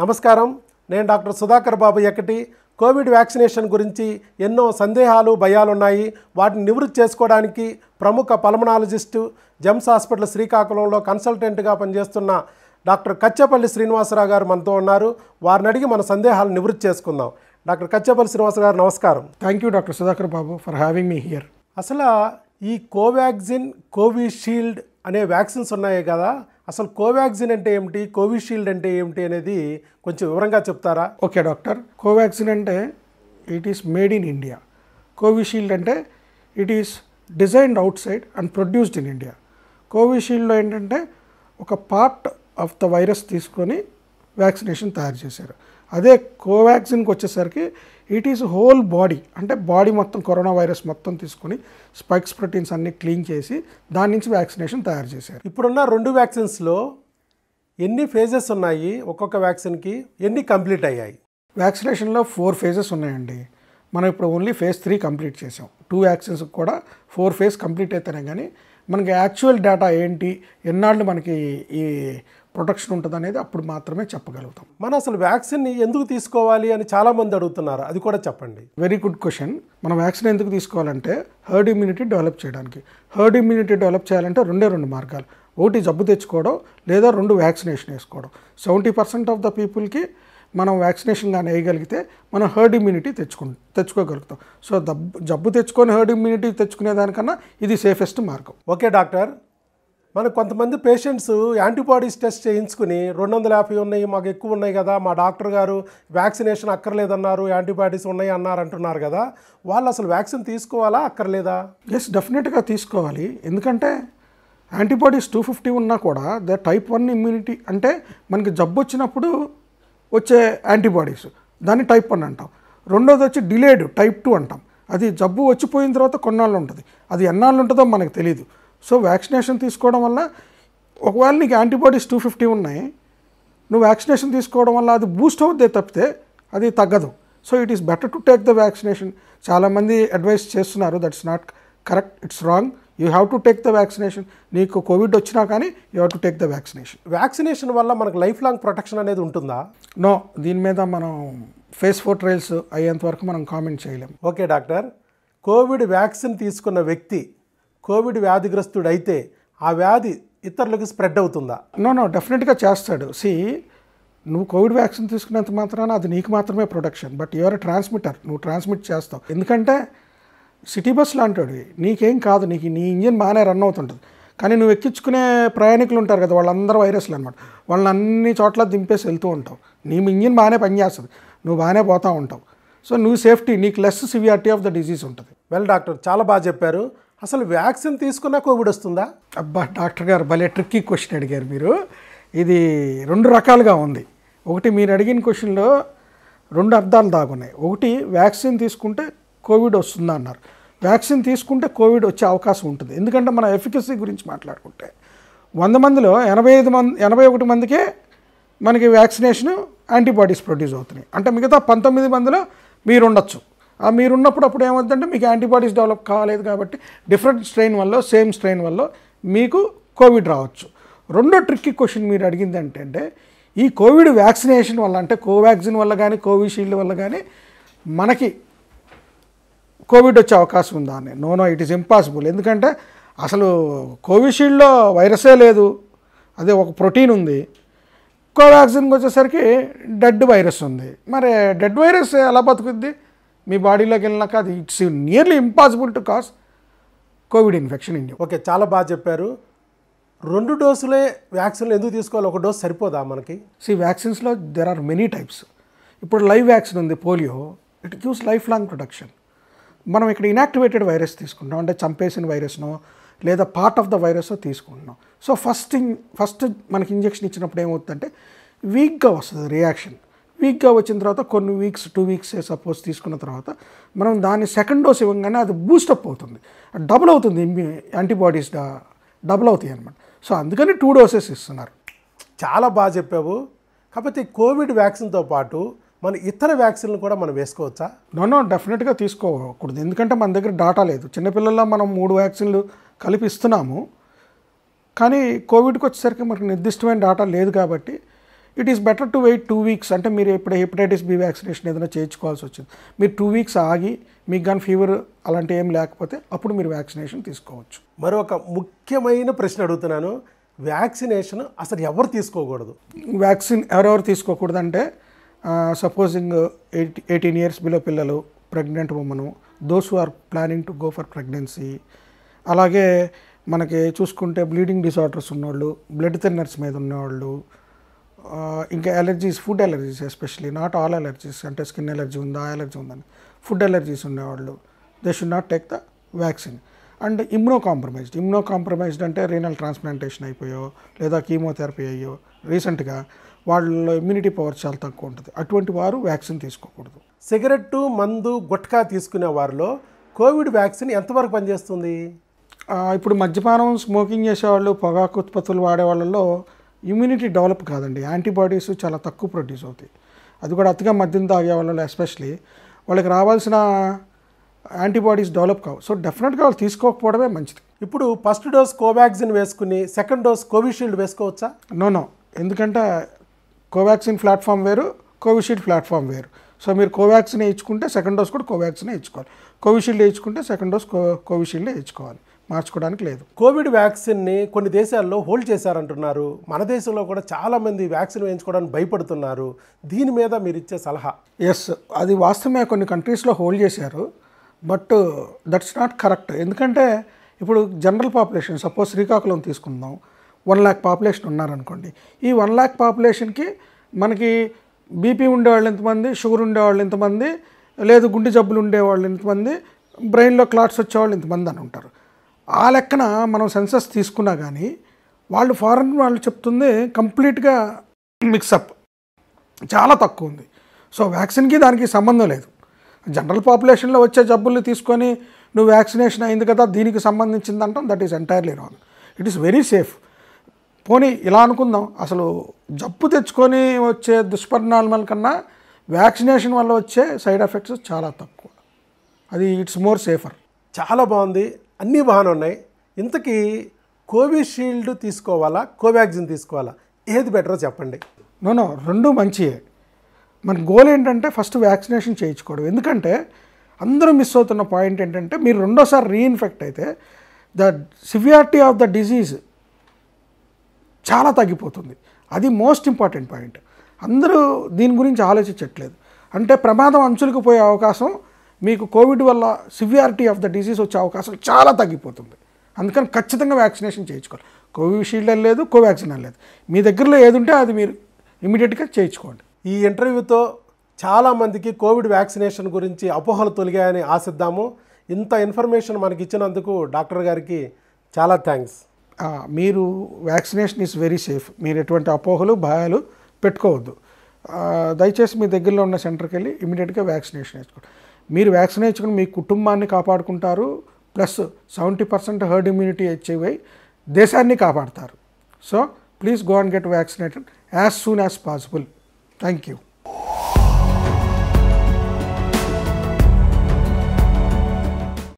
నమస్కారం నేను డాక్టర్ సుధాకర్ బాబు ఎక్కటి కోవిడ్ వ్యాక్సినేషన్ గురించి ఎన్నో సందేహాలు భయాలున్నాయి వాటిని నివృత్తి చేసుకోవడానికి ప్రముఖ పల్మనాలజిస్టు జమ్స్ హాస్పిటల్ శ్రీకాకుళంలో కన్సల్టెంట్గా పనిచేస్తున్న డాక్టర్ కచ్చపల్లి శ్రీనివాసరావు గారు మనతో ఉన్నారు వారిని అడిగి మన సందేహాలు నివృత్తి చేసుకుందాం డాక్టర్ కచ్చపల్లి శ్రీనివాసరావు గారు నమస్కారం thank you doctor Sudhakar Babu for having me here అసలు ఈ కోవాక్సిన్ కోవిషీల్డ్ అనే వ్యాక్సిన్స్ ఉన్నాయి కదా అసలు కోవాక్సిన్ అంటే ఏమిటి కోవిషీల్డ్ అంటే ఏమిటి అనేది కొంచెం వివరంగా చెప్తారా ఓకే డాక్టర్ కోవాక్సిన్ అంటే it is made in India Covishield అంటే it is designed outside and produced in India కోవిషీల్డ్లో ఏంటంటే ఒక పార్ట్ ఆఫ్ ద వైరస్ తీసుకొని వ్యాక్సినేషన్ తయారు చేశారు అదే కోవాక్సిన్కి వచ్చేసరికి ఇట్ ఈస్ హోల్ బాడీ అంటే బాడీ మొత్తం కరోనా వైరస్ మొత్తం తీసుకొని స్పైక్స్ ప్రోటీన్స్ అన్ని క్లీన్ చేసి దాని నుంచి వ్యాక్సినేషన్ తయారు చేశారు ఇప్పుడున్న రెండు వ్యాక్సిన్స్లో ఎన్ని ఫేజెస్ ఉన్నాయి ఒక్కొక్క వ్యాక్సిన్కి ఎన్ని కంప్లీట్ అయ్యాయి వ్యాక్సినేషన్లో ఫోర్ ఫేజెస్ ఉన్నాయండి మనం ఇప్పుడు ఓన్లీ ఫేజ్ త్రీ కంప్లీట్ చేసాం టూ వ్యాక్సిన్స్ కూడా ఫోర్ ఫేజ్ కంప్లీట్ అవుతాయి కానీ మనకి యాక్చువల్ డేటా ఏంటి ఎన్నాళ్ళు మనకి ఈ ప్రొటెక్షన్ ఉంటుంది అనేది అప్పుడు మాత్రమే చెప్పగలుగుతాం మనం అసలు వ్యాక్సిన్ ఎందుకు తీసుకోవాలి అని చాలామంది అడుగుతున్నారు అది కూడా చెప్పండి వెరీ గుడ్ క్వశ్చన్ మనం వ్యాక్సిన్ ఎందుకు తీసుకోవాలంటే హర్డ్ ఇమ్యూనిటీ డెవలప్ చేయడానికి హర్డ్ ఇమ్యూనిటీ డెవలప్ చేయాలంటే రెండే రెండు మార్గాలు ఒకటి జబ్బు తెచ్చుకోవడం లేదా రెండు వ్యాక్సినేషన్ వేసుకోవడం సెవెంటీ పర్సెంట్ ఆఫ్ ద పీపుల్కి మనం వ్యాక్సినేషన్ కానీ వేయగలిగితే మనం హర్డ్ ఇమ్యూనిటీ తెచ్చుకు తెచ్చుకోగలుగుతాం సో జబ్బు తెచ్చుకొని హర్డ్ ఇమ్యూనిటీ తెచ్చుకునే దానికన్నా ఇది సేఫెస్ట్ మార్గం ఓకే డాక్టర్ మనకు కొంతమంది పేషెంట్స్ యాంటీబాడీస్ టెస్ట్ చేయించుకుని రెండు వందల యాభై ఉన్నాయి మాకు ఎక్కువ ఉన్నాయి కదా మా డాక్టర్ గారు వ్యాక్సినేషన్ అక్కర్లేదన్నారు యాంటీబాడీస్ ఉన్నాయి అన్నారు అంటున్నారు కదా వాళ్ళు అసలు వ్యాక్సిన్ తీసుకోవాలా అక్కర్లేదా ఎస్ డెఫినెట్గా తీసుకోవాలి ఎందుకంటే యాంటీబాడీస్ టూ ఫిఫ్టీ ఉన్నా కూడా ద టైప్ వన్ ఇమ్యూనిటీ అంటే మనకి జబ్బు వచ్చినప్పుడు వచ్చే యాంటీబాడీస్ దాన్ని టైప్ వన్ అంటాం రెండోది వచ్చి డిలేడ్ టైప్ టూ అంటాం అది జబ్బు వచ్చిపోయిన తర్వాత కొన్నాళ్ళు ఉంటుంది అది ఎన్నాళ్ళు ఉంటుందో మనకు తెలియదు సో వ్యాక్సినేషన్ తీసుకోవడం వల్ల ఒకవేళ నీకు యాంటీబాడీస్ టూ ఫిఫ్టీ ఉన్నాయి నువ్వు వ్యాక్సినేషన్ తీసుకోవడం వల్ల అది బూస్ట్ అవుద్దే తప్పితే అది తగ్గదు so it is better to take the vaccination చాలామంది అడ్వైస్ చేస్తున్నారు that's not correct it's wrong you have to take the vaccination నీకు కోవిడ్ వచ్చినా కానీ you have to take the vaccination vaccination వల్ల మనకు లైఫ్ లాంగ్ ప్రొటెక్షన్ అనేది ఉంటుందా no దీని మీద మనం ఫేస్ ఫోర్ ట్రయల్స్ అయ్యేంత వరకు మనం కామెంట్ చేయలేము ఓకే డాక్టర్ కోవిడ్ వ్యాక్సిన్ తీసుకున్న వ్యక్తి కోవిడ్ వ్యాధిగ్రస్తుడైతే ఆ వ్యాధి ఇతరులకు స్ప్రెడ్ అవుతుందా నో నో డెఫినెట్గా చేస్తాడు సి నువ్వు కోవిడ్ వ్యాక్సిన్ తీసుకున్నంత మాత్రాన అది నీకు మాత్రమే ప్రొటెక్షన్ బట్ యువర్ ట్రాన్స్మిటర్ నువ్వు ట్రాన్స్మిట్ చేస్తావు ఎందుకంటే సిటీ బస్ లాంటివి నీకేం కాదు నీకు నీ ఇంజిన్ బాగానే రన్ అవుతుంటుంది కానీ నువ్వు ఎక్కించుకునే ప్రయాణికులు ఉంటారు కదా వాళ్ళందరూ వైరస్లు అనమాట వాళ్ళని అన్ని చోట్ల దింపేసి వెళ్తూ ఉంటావు నీ ఇంజిన్ బాగానే పనిచేస్తుంది నువ్వు బాగానే పోతూ ఉంటావు సో నువ్వు సేఫ్టీ నీకు less severity of the disease ఉంటుంది వెల్ డాక్టర్ చాలా బాగా చెప్పారు అసలు వ్యాక్సిన్ తీసుకున్నా కోవిడ్ వస్తుందా అబ్బా డాక్టర్ గారు భలే ట్రిక్కీ క్వశ్చన్ అడిగారు మీరు ఇది రెండు రకాలుగా ఉంది ఒకటి మీరు అడిగిన క్వశ్చన్లో రెండు అర్థాలు దాగున్నాయి ఒకటి వ్యాక్సిన్ తీసుకుంటే కోవిడ్ వస్తుందా అన్నారు వ్యాక్సిన్ తీసుకుంటే కోవిడ్ వచ్చే అవకాశం ఉంటుంది ఎందుకంటే మనం ఎఫికసీ గురించి మాట్లాడుకుంటే వంద మందిలో ఎనభై ఐదు మంది ఎనభై ఒకటి మందికే మనకి వ్యాక్సినేషన్ యాంటీబాడీస్ ప్రొడ్యూస్ అవుతున్నాయి అంటే మిగతా పంతొమ్మిది మందిలో మీరు ఉండొచ్చు ఉన్నప్పుడు అప్పుడు ఏమవుతుందంటే మీకు యాంటీబాడీస్ డెవలప్ కాలేదు కాబట్టి డిఫరెంట్ స్ట్రెయిన్ వల్ల సేమ్ స్ట్రెయిన్ వల్ల మీకు కోవిడ్ రావచ్చు రెండో ట్రిక్కి క్వశ్చన్ మీరు అడిగింది అంటే ఈ కోవిడ్ వ్యాక్సినేషన్ వల్ల అంటే కోవాక్సిన్ వల్ల కానీ కోవిషీల్డ్ వల్ల కానీ మనకి కోవిడ్ వచ్చే అవకాశం ఉందా అని no no it is impossible ఎందుకంటే అసలు కోవిషీల్డ్లో వైరసే లేదు అదే ఒక ప్రోటీన్ ఉంది కోవాక్సిన్కి వచ్చేసరికి డెడ్ వైరస్ ఉంది మరి డెడ్ వైరస్ ఎలా బతుకుద్ది మీ బాడీలోకి వెళ్ళినాక అది it's nearly impossible to cause Covid infection India okay చాలా బాగా చెప్పారు రెండు డోసులే వ్యాక్సిన్లు ఎందుకు తీసుకోవాలి ఒక డోస్ సరిపోదా మనకి సి వ్యాక్సిన్స్లో దెర్ ఆర్ మెనీ టైప్స్ ఇప్పుడు లైవ్ వ్యాక్సిన్ ఉంది polio it gives lifelong protection మనం ఇక్కడ ఇనాక్టివేటెడ్ వైరస్ తీసుకుంటాం అంటే చంపేసిన వైరస్నో లేదా పార్ట్ ఆఫ్ ద వైరస్ తీసుకుంటున్నాం సో ఫస్ట్ ఫస్ట్ మనకి ఇంజెక్షన్ ఇచ్చినప్పుడు ఏమవుతుందంటే వీక్గా వస్తుంది రియాక్షన్ వీక్గా వచ్చిన తర్వాత కొన్ని వీక్స్ టూ వీక్స్ సపోజ్ తీసుకున్న తర్వాత మనం దాన్ని సెకండ్ డోస్ ఇవ్వగానే అది బూస్టప్ అవుతుంది డబుల్ అవుతుంది యాంటీబాడీస్ డబుల్ అవుతాయి అనమాట సో అందుకని టూ డోసెస్ ఇస్తున్నారు చాలా బాగా చెప్పావు కాకపోతే కోవిడ్ వ్యాక్సిన్తో పాటు మన ఇతర వ్యాక్సిన్లు కూడా మనం వేసుకోవచ్చా నో డెఫినెట్గా తీసుకోకూడదు ఎందుకంటే మన దగ్గర డాటా లేదు చిన్నపిల్లల్లో మనం మూడు వ్యాక్సిన్లు కలిపిస్తున్నాము కానీ కోవిడ్కి వచ్చేసరికి మనకు నిర్దిష్టమైన డాటా లేదు కాబట్టి it is better to wait two weeks అంటే మీరు ఇప్పుడు హెపటైటిస్ బి వ్యాక్సినేషన్ ఏదైనా చేయించుకోవాల్సి వచ్చింది మీరు టూ వీక్స్ ఆగి మీకు కానీ ఫీవర్ అలాంటి ఏం లేకపోతే అప్పుడు మీరు వ్యాక్సినేషన్ తీసుకోవచ్చు మరొక ముఖ్యమైన ప్రశ్న అడుగుతున్నాను వ్యాక్సినేషన్ అసలు ఎవరు తీసుకోకూడదు వ్యాక్సిన్ ఎవరెవరు తీసుకోకూడదు అంటే supposing eight eighteen years below పిల్లలు pregnant women those who are planning to go for pregnancy అలాగే మనకి చూసుకుంటే బ్లీడింగ్ డిసార్డర్స్ ఉన్నవాళ్ళు బ్లడ్ థిన్నర్స్ మీద ఉన్నవాళ్ళు Uh, ఇంకా allergies food allergies especially not all allergies అంటే స్కిన్ ఎలర్జీ ఉందా అలర్జీ ఉందని ఫుడ్ అలర్జీస్ ఉండేవాళ్ళు they should not take the vaccine and immunocompromised immunocompromised అంటే రీనల్ ట్రాన్స్ప్లాంటేషన్ అయిపోయో లేదా కీమోథెరపీ అయ్యో రీసెంట్గా వాళ్ళలో ఇమ్యూనిటీ పవర్ చాలా తక్కువ ఉంటుంది అటువంటి వారు వ్యాక్సిన్ తీసుకోకూడదు సిగరెట్ మందు గుట్కా తీసుకునే వారిలో కోవిడ్ వ్యాక్సిన్ ఎంతవరకు పనిచేస్తుంది uh, ఇప్పుడు మద్యపానం స్మోకింగ్ చేసేవాళ్ళు పొగాకు ఉత్పత్తులు వాడే వాళ్ళలో ఇమ్యూనిటీ డెవలప్ కాదండి యాంటీబాడీస్ చాలా తక్కువ ప్రొడ్యూస్ అవుతాయి అది కూడా అతిగా మద్యం తాగే వాళ్ళలో ఎస్పెషలీ వాళ్ళకి రావాల్సిన యాంటీబాడీస్ డెవలప్ కావు సో డెఫినెట్గా వాళ్ళు తీసుకోకపోవడమే మంచిది ఇప్పుడు ఫస్ట్ డోస్ కోవాక్సిన్ వేసుకుని సెకండ్ డోస్ కోవిషీల్డ్ వేసుకోవచ్చా నో నో ఎందుకంటే కోవాక్సిన్ ప్లాట్ఫామ్ వేరు కోవిషీల్డ్ ప్లాట్ఫామ్ వేరు సో మీరు కోవాక్సిన్ వేయించుకుంటే సెకండ్ డోస్ కూడా కోవాక్సిన్ వేయించుకోవాలి కోవిషీల్డ్ వేయించుకుంటే సెకండ్ డోస్ కో కోవిషీల్డ్ వేయించుకోవాలి మార్చుకోవడానికి లేదు కోవిడ్ వ్యాక్సిన్ని కొన్ని దేశాల్లో హోల్డ్ చేశారంటున్నారు మన దేశంలో కూడా చాలామంది వ్యాక్సిన్ వేయించుకోవడానికి భయపడుతున్నారు దీని మీద మీరు ఇచ్చే సలహా ఎస్ అది వాస్తవమే కొన్ని కంట్రీస్లో హోల్డ్ చేశారు బట్ దట్స్ నాట్ కరెక్ట్ ఎందుకంటే ఇప్పుడు జనరల్ పాపులేషన్ సపోజ్ శ్రీకాకుళం తీసుకుందాం వన్ ల్యాక్ పాపులేషన్ ఉన్నారనుకోండి ఈ వన్ ల్యాక్ పాపులేషన్కి మనకి బీపీ ఉండేవాళ్ళు ఎంతమంది షుగర్ ఉండేవాళ్ళు ఎంతమంది లేదు గుండె జబ్బులు ఉండేవాళ్ళు ఎంతమంది బ్రెయిన్లో క్లాట్స్ వచ్చేవాళ్ళు ఇంతమంది అని ఉంటారు ఆ లెక్కన మనం సెన్సస్ తీసుకున్నా కానీ వాళ్ళు ఫారెన్ వాళ్ళు చెప్తుంది కంప్లీట్గా మిక్సప్ చాలా తక్కువ ఉంది సో వ్యాక్సిన్కి దానికి సంబంధం లేదు జనరల్ పాపులేషన్లో వచ్చే జబ్బుల్ని తీసుకొని నువ్వు వ్యాక్సినేషన్ అయింది కదా దీనికి సంబంధించింది అంటాం that is entirely wrong it is very safe పోనీ ఇలా అనుకుందాం అసలు జబ్బు తెచ్చుకొని వచ్చే దుష్పరిణామాల కన్నా వ్యాక్సినేషన్ వల్ల వచ్చే సైడ్ ఎఫెక్ట్స్ చాలా తక్కువ అది ఇట్స్ మోర్ సేఫర్ చాలా బాగుంది అన్ని బాగానే ఉన్నాయి ఇంతకీ కోవిషీల్డ్ తీసుకోవాలా కోవాక్సిన్ తీసుకోవాలా ఏది బెటరో చెప్పండి నోనో రెండు మంచియే మన గోల్ ఏంటంటే ఫస్ట్ వ్యాక్సినేషన్ చేయించుకోవడం ఎందుకంటే అందరూ మిస్ అవుతున్న పాయింట్ ఏంటంటే మీరు రెండోసారి రీఇన్ఫెక్ట్ అయితే the severity of the disease చాలా తగ్గిపోతుంది అది మోస్ట్ ఇంపార్టెంట్ పాయింట్ అందరూ దీని గురించి ఆలోచించట్లేదు అంటే ప్రమాదం అంచులకు పోయే అవకాశం మీకు కోవిడ్ వల్ల సివియారిటీ ఆఫ్ ద డిసీజ్ వచ్చే అవకాశం చాలా తగ్గిపోతుంది అందుకని ఖచ్చితంగా వ్యాక్సినేషన్ చేయించుకోవాలి కోవిషీల్డ్ అని లేదు కోవాక్సిన్ అని లేదు మీ దగ్గరలో ఏది ఉంటే అది మీరు ఇమీడియట్గా చేయించుకోండి ఈ ఇంటర్వ్యూతో చాలామందికి కోవిడ్ వ్యాక్సినేషన్ గురించి అపోహలు తొలిగాయని ఆశిద్దాము ఇంత ఇన్ఫర్మేషన్ మనకి ఇచ్చినందుకు డాక్టర్ గారికి చాలా థ్యాంక్స్ మీరు వ్యాక్సినేషన్ ఈజ్ వెరీ సేఫ్ మీరు ఎటువంటి అపోహలు భయాలు పెట్టుకోవద్దు దయచేసి మీ దగ్గరలో ఉన్న సెంటర్కి వెళ్ళి ఇమీడియట్గా వ్యాక్సినేషన్ వేసుకోండి మీరు వ్యాక్సిన్ వేయించుకుని మీ కుటుంబాన్ని కాపాడుకుంటారు plus seventy percent herd immunity వచ్చేవి దేశాన్ని కాపాడతారు so please go and get vaccinated as soon as possible thank you